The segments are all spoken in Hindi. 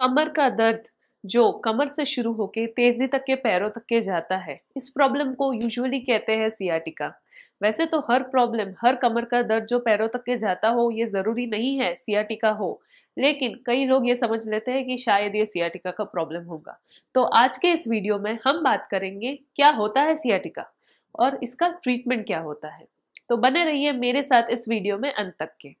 कमर का दर्द जो कमर से शुरू होकर तेजी तक के पैरों तक के जाता है इस प्रॉब्लम को यूजुअली कहते हैं सियाटिका वैसे तो हर प्रॉब्लम हर कमर का दर्द जो पैरों तक के जाता हो ये ज़रूरी नहीं है सियाटिका हो लेकिन कई लोग ये समझ लेते हैं कि शायद ये सियाटिका का प्रॉब्लम होगा तो आज के इस वीडियो में हम बात करेंगे क्या होता है सियाटिका और इसका ट्रीटमेंट क्या होता है तो बने रहिए मेरे साथ इस वीडियो में अंत तक के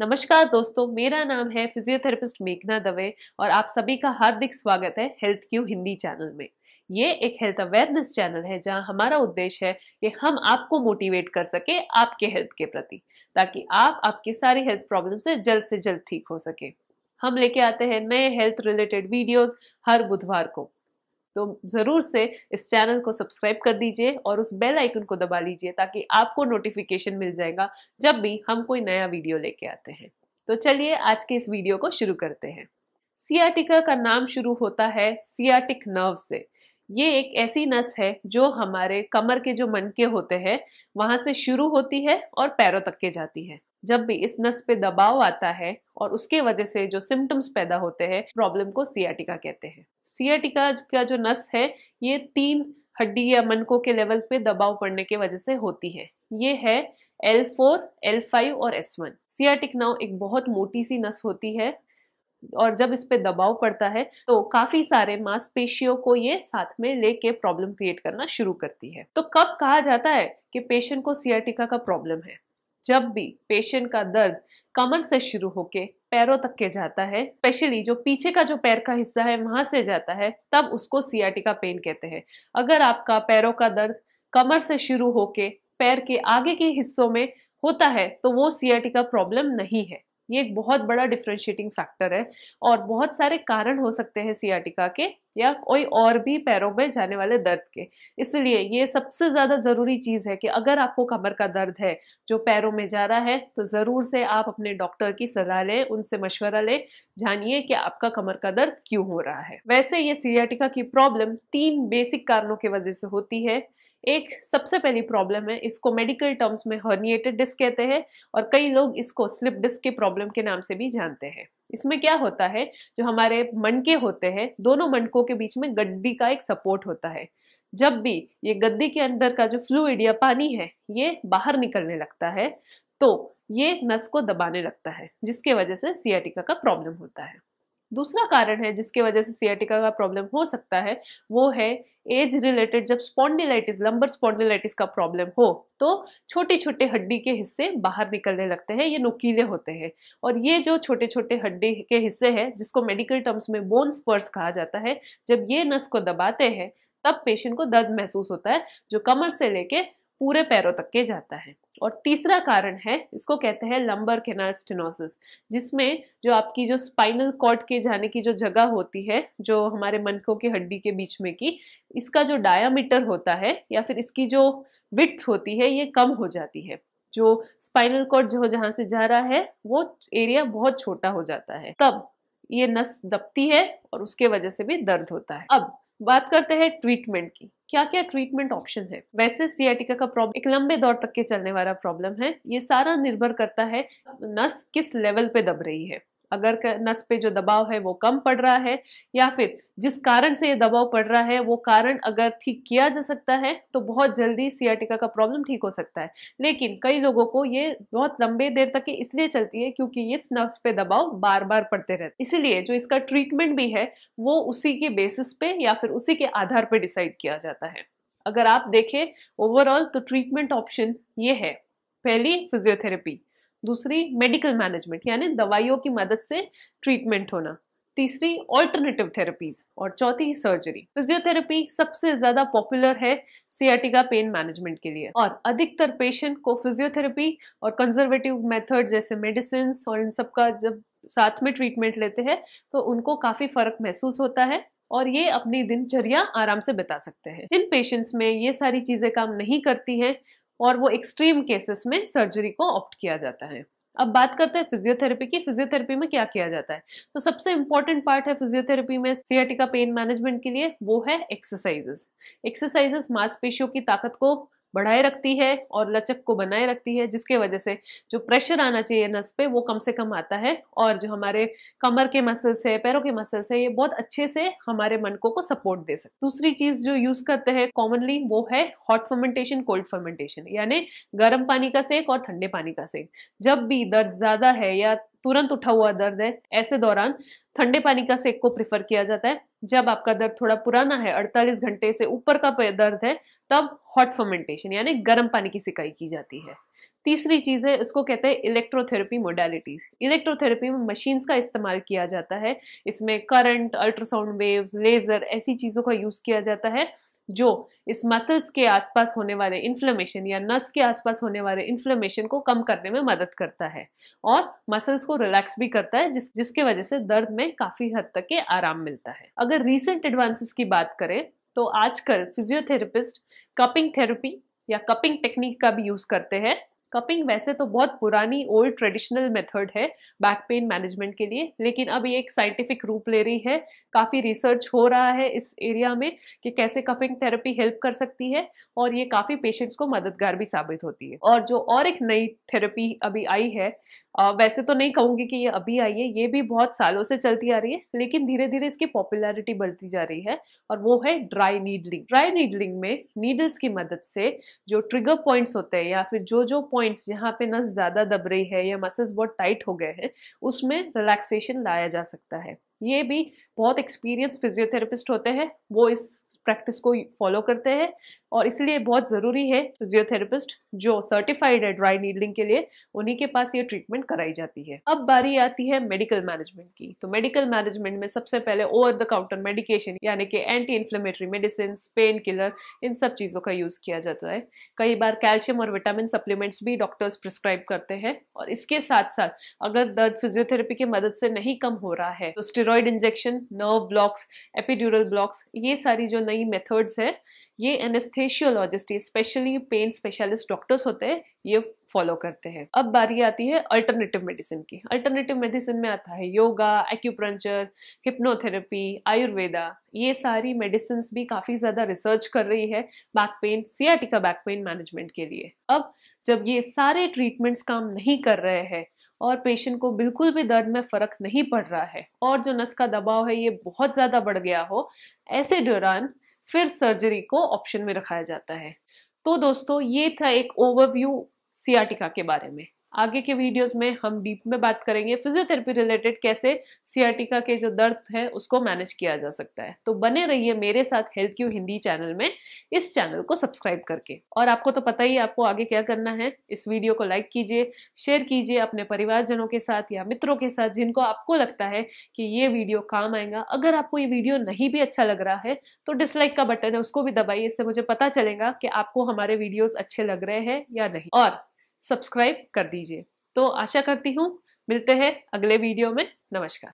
नमस्कार दोस्तों मेरा नाम है फिजियोथेरेपिस्ट मेघना दवे और आप सभी का हार्दिक स्वागत है हेल्थ क्यू हिंदी चैनल में ये एक हेल्थ अवेयरनेस चैनल है जहां हमारा उद्देश्य है कि हम आपको मोटिवेट कर सके आपके हेल्थ के प्रति ताकि आप आपके सारी हेल्थ प्रॉब्लम से जल्द से जल्द ठीक हो सके हम लेके आते हैं नए हेल्थ रिलेटेड वीडियोस हर बुधवार को तो ज़रूर से इस चैनल को सब्सक्राइब कर दीजिए और उस बेल आइकन को दबा लीजिए ताकि आपको नोटिफिकेशन मिल जाएगा जब भी हम कोई नया वीडियो लेके आते हैं तो चलिए आज के इस वीडियो को शुरू करते हैं सियाटिका का नाम शुरू होता है सियाटिक नर्व से ये एक ऐसी नस है जो हमारे कमर के जो मनके होते हैं वहाँ से शुरू होती है और पैरों तक के जाती है जब भी इस नस पे दबाव आता है और उसके वजह से जो सिम्टम्स पैदा होते हैं प्रॉब्लम को सियाटिका कहते हैं सियाटिका का जो नस है ये तीन हड्डी या मनकों के लेवल पे दबाव पड़ने की वजह से होती है ये है L4, L5 और S1। सियाटिक नाव एक बहुत मोटी सी नस होती है और जब इस पे दबाव पड़ता है तो काफी सारे मांसपेशियों को ये साथ में लेके प्रॉब्लम क्रिएट करना शुरू करती है तो कब कहा जाता है कि पेशेंट को सियाटिका का प्रॉब्लम है जब भी पेशेंट का दर्द कमर से शुरू होके पैरों तक के जाता है स्पेशली जो पीछे का जो पैर का हिस्सा है वहां से जाता है तब उसको का पेन कहते हैं अगर आपका पैरों का दर्द कमर से शुरू होके पैर के आगे के हिस्सों में होता है तो वो सीआरटी का प्रॉब्लम नहीं है ये एक बहुत बड़ा डिफ्रेंशिएटिंग फैक्टर है और बहुत सारे कारण हो सकते हैं सियाटिका के या कोई और भी पैरों में जाने वाले दर्द के इसलिए ये सबसे ज़्यादा ज़रूरी चीज़ है कि अगर आपको कमर का दर्द है जो पैरों में जा रहा है तो ज़रूर से आप अपने डॉक्टर की सलाह लें उनसे मशवरा लें जानिए कि आपका कमर का दर्द क्यों हो रहा है वैसे ये सियाटिका की प्रॉब्लम तीन बेसिक कारणों की वजह से होती है एक सबसे पहली प्रॉब्लम है इसको मेडिकल टर्म्स में हर्निएटेड डिस्क कहते हैं और कई लोग इसको स्लिप डिस्क की प्रॉब्लम के नाम से भी जानते हैं इसमें क्या होता है जो हमारे मनके होते हैं दोनों मनकों के बीच में गड्डी का एक सपोर्ट होता है जब भी ये गद्दी के अंदर का जो फ्लूड या पानी है ये बाहर निकलने लगता है तो ये नस को दबाने लगता है जिसके वजह से सियाटिका का प्रॉब्लम होता है दूसरा कारण है जिसके वजह से सियाटिका का प्रॉब्लम हो सकता है वो है एज रिलेटेड जब स्पॉन्डिलाइटिस लंबर स्पॉन्डिलाइटिस का प्रॉब्लम हो तो छोटे छोटे हड्डी के हिस्से बाहर निकलने लगते हैं ये नुकीले होते हैं और ये जो छोटे छोटे हड्डी के हिस्से हैं जिसको मेडिकल टर्म्स में बोन स्पर्स कहा जाता है जब ये नस को दबाते हैं तब पेशेंट को दर्द महसूस होता है जो कमर से लेके पूरे पैरों तक के जाता है और तीसरा कारण है इसको कहते हैं लंबर केनाल स्टेनोसिस जिसमें जो आपकी जो स्पाइनल कॉर्ड के जाने की जो जगह होती है जो हमारे मनकों की हड्डी के बीच में की इसका जो डायामीटर होता है या फिर इसकी जो विट्स होती है ये कम हो जाती है जो स्पाइनल कॉर्ड जो जहाँ से जा रहा है वो एरिया बहुत छोटा हो जाता है तब ये नस दबती है और उसके वजह से भी दर्द होता है अब बात करते हैं ट्रीटमेंट की क्या क्या ट्रीटमेंट ऑप्शन है वैसे सीआईटिका का प्रॉब्लम एक लंबे दौर तक के चलने वाला प्रॉब्लम है ये सारा निर्भर करता है नस किस लेवल पे दब रही है अगर नस पे जो दबाव है वो कम पड़ रहा है या फिर जिस कारण से ये दबाव पड़ रहा है वो कारण अगर ठीक किया जा सकता है तो बहुत जल्दी सियाटिका का प्रॉब्लम ठीक हो सकता है लेकिन कई लोगों को ये बहुत लंबे देर तक इसलिए चलती है क्योंकि इस नर्व्स पे दबाव बार बार पड़ते रहते इसीलिए जो इसका ट्रीटमेंट भी है वो उसी के बेसिस पे या फिर उसी के आधार पर डिसाइड किया जाता है अगर आप देखें ओवरऑल तो ट्रीटमेंट ऑप्शन ये है पहली फिजियोथेरेपी दूसरी मेडिकल मैनेजमेंट यानी दवाइयों की मदद से ट्रीटमेंट होना तीसरी ऑल्टरनेटिव थेरेपीज और चौथी सर्जरी फिजियोथेरेपी सबसे ज्यादा पॉपुलर है सियाटिका पेन मैनेजमेंट के लिए और अधिकतर पेशेंट को फिजियोथेरेपी और कंजर्वेटिव मेथड जैसे मेडिसिन और इन सब का जब साथ में ट्रीटमेंट लेते हैं तो उनको काफी फर्क महसूस होता है और ये अपनी दिनचर्या आराम से बिता सकते हैं जिन पेशेंट्स में ये सारी चीजें काम नहीं करती हैं और वो एक्सट्रीम केसेस में सर्जरी को ऑप्ट किया जाता है अब बात करते हैं फिजियोथेरेपी की फिजियोथेरेपी में क्या किया जाता है तो सबसे इंपॉर्टेंट पार्ट है फिजियोथेरेपी में सियाटिका पेन मैनेजमेंट के लिए वो है एक्सरसाइजेस एक्सरसाइजेस मांसपेशियों की ताकत को बढ़ाए रखती है और लचक को बनाए रखती है जिसके वजह से जो प्रेशर आना चाहिए नस पे वो कम से कम आता है और जो हमारे कमर के मसल्स है पैरों के मसल्स है ये बहुत अच्छे से हमारे मनकों को सपोर्ट दे सकते दूसरी चीज़ जो यूज़ करते हैं कॉमनली वो है हॉट फर्मेंटेशन कोल्ड फर्मेंटेशन यानी गर्म पानी का सेक और ठंडे पानी का सेक जब भी दर्द ज़्यादा है या तुरंत उठा हुआ दर्द है ऐसे दौरान ठंडे पानी का सेक को प्रिफर किया जाता है जब आपका दर्द थोड़ा पुराना है 48 घंटे से ऊपर का दर्द है तब हॉट फर्मेंटेशन यानी गर्म पानी की सिकाई की जाती है तीसरी चीज़ है उसको कहते हैं इलेक्ट्रोथेरेपी मोडालिटीज़ इलेक्ट्रोथेरेपी में मशीन्स का इस्तेमाल किया जाता है इसमें करंट अल्ट्रासाउंड वेव्स लेज़र ऐसी चीज़ों का यूज़ किया जाता है जो इस मसल्स के आसपास होने वाले इन्फ्लेमेशन या नस के आसपास होने वाले इन्फ्लेमेशन को कम करने में मदद करता है और मसल्स को रिलैक्स भी करता है जिस जिसके वजह से दर्द में काफ़ी हद तक के आराम मिलता है अगर रिसेंट एडवांसेस की बात करें तो आजकल फिजियोथेरेपिस्ट कपिंग थेरेपी या कपिंग टेक्निक का भी यूज़ करते हैं कपिंग वैसे तो बहुत पुरानी ओल्ड ट्रेडिशनल मेथड है बैक पेन मैनेजमेंट के लिए लेकिन अब ये एक साइंटिफिक रूप ले रही है काफ़ी रिसर्च हो रहा है इस एरिया में कि कैसे कपिंग थेरेपी हेल्प कर सकती है और ये काफ़ी पेशेंट्स को मददगार भी साबित होती है और जो और एक नई थेरेपी अभी आई है आ, वैसे तो नहीं कहूँगी कि ये अभी आई है ये भी बहुत सालों से चलती आ रही है लेकिन धीरे धीरे इसकी पॉपुलैरिटी बढ़ती जा रही है और वो है ड्राई नीडलिंग ड्राई नीडलिंग में नीडल्स की मदद से जो ट्रिगर पॉइंट्स होते हैं या फिर जो जो पॉइंट्स जहाँ पे नस ज़्यादा दब रही है या मसल्स बहुत टाइट हो गए हैं उसमें रिलैक्सेशन लाया जा सकता है ये भी बहुत एक्सपीरियंस फिजियोथेरेपिस्ट होते हैं वो इस प्रैक्टिस को फॉलो करते हैं और इसलिए बहुत ज़रूरी है फिजियोथेरेपिस्ट जो सर्टिफाइड है ड्राई नीडलिंग के लिए उन्हीं के पास ये ट्रीटमेंट कराई जाती है अब बारी आती है मेडिकल मैनेजमेंट की तो मेडिकल मैनेजमेंट में सबसे पहले ओवर द काउंटर मेडिकेशन यानी कि anti inflammatory medicine painkiller इन सब चीज़ों का यूज़ किया जाता है कई बार कैल्शियम और विटामिन सप्लीमेंट्स भी डॉक्टर्स प्रिस्क्राइब करते हैं और इसके साथ साथ अगर दर्द फिजियोथेरेपी की मदद से नहीं कम हो रहा है तो steroid injection nerve blocks epidural blocks ये सारी जो नई मेथड्स हैं ये anaesthesiologist specially pain specialist doctors होते हैं ये फॉलो करते हैं अब बारी आती है अल्टरनेटिव मेडिसिन की अल्टरनेटिव मेडिसिन में आता है योगा एक्यूप्रंचर हिप्नोथेरेपी आयुर्वेदा ये सारी मेडिसिन भी काफ़ी ज़्यादा रिसर्च कर रही है back pain sciatica back pain management के लिए अब जब ये सारे ट्रीटमेंट्स काम नहीं कर रहे हैं और पेशेंट को बिल्कुल भी दर्द में फ़र्क नहीं पड़ रहा है और जो नस का दबाव है ये बहुत ज़्यादा बढ़ गया हो ऐसे दौरान फिर सर्जरी को ऑप्शन में रखाया जाता है तो दोस्तों ये था एक ओवरव्यू सियाटिका के बारे में आगे के वीडियोस में हम डीप में बात करेंगे फिजियोथेरेपी रिलेटेड कैसे सियाटिका के जो दर्द है उसको मैनेज किया जा सकता है तो बने रहिए मेरे साथ हेल्थ क्यू हिंदी चैनल में इस चैनल को सब्सक्राइब करके और आपको तो पता ही है आपको आगे क्या करना है इस वीडियो को लाइक कीजिए शेयर कीजिए अपने परिवारजनों के साथ या मित्रों के साथ जिनको आपको लगता है कि ये वीडियो काम आएगा अगर आपको ये वीडियो नहीं भी अच्छा लग रहा है तो डिसलाइक का बटन है उसको भी दबाइए इससे मुझे पता चलेगा कि आपको हमारे वीडियोस अच्छे लग रहे हैं या नहीं और सब्सक्राइब कर दीजिए तो आशा करती हूँ मिलते हैं अगले वीडियो में नमस्कार